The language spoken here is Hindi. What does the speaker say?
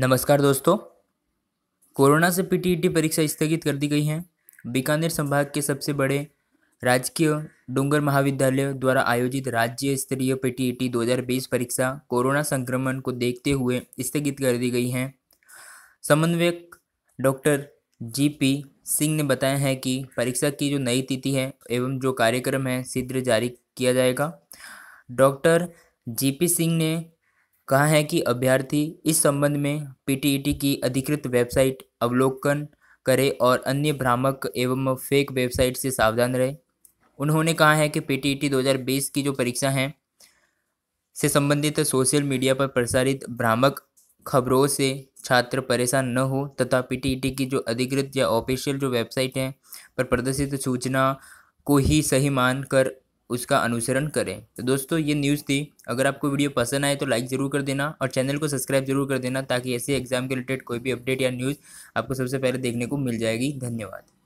नमस्कार दोस्तों कोरोना से पीटीईटी परीक्षा स्थगित कर दी गई है बीकानेर संभाग के सबसे बड़े राजकीय डूंगर महाविद्यालय द्वारा आयोजित राज्य स्तरीय पीटीईटी 2020 परीक्षा कोरोना संक्रमण को देखते हुए स्थगित कर दी गई है समन्वयक डॉक्टर जीपी सिंह ने बताया है कि परीक्षा की जो नई तिथि है एवं जो कार्यक्रम है शीघ्र जारी किया जाएगा डॉक्टर पी सिंह ने कहा है कि अभ्यर्थी इस संबंध में पीटीईटी e की अधिकृत वेबसाइट अवलोकन करें और अन्य भ्रामक एवं फेक वेबसाइट से सावधान रहे उन्होंने कहा है कि पीटीईटी e 2020 की जो परीक्षा है से संबंधित सोशल मीडिया पर प्रसारित भ्रामक खबरों से छात्र परेशान न हो तथा पीटीईटी e की जो अधिकृत या ऑफिशियल जो वेबसाइट है पर प्रदर्शित सूचना को ही सही मानकर उसका अनुसरण करें तो दोस्तों ये न्यूज़ थी अगर आपको वीडियो पसंद आए तो लाइक ज़रूर कर देना और चैनल को सब्सक्राइब जरूर कर देना ताकि ऐसे एग्जाम के रिलेटेड कोई भी अपडेट या न्यूज़ आपको सबसे पहले देखने को मिल जाएगी धन्यवाद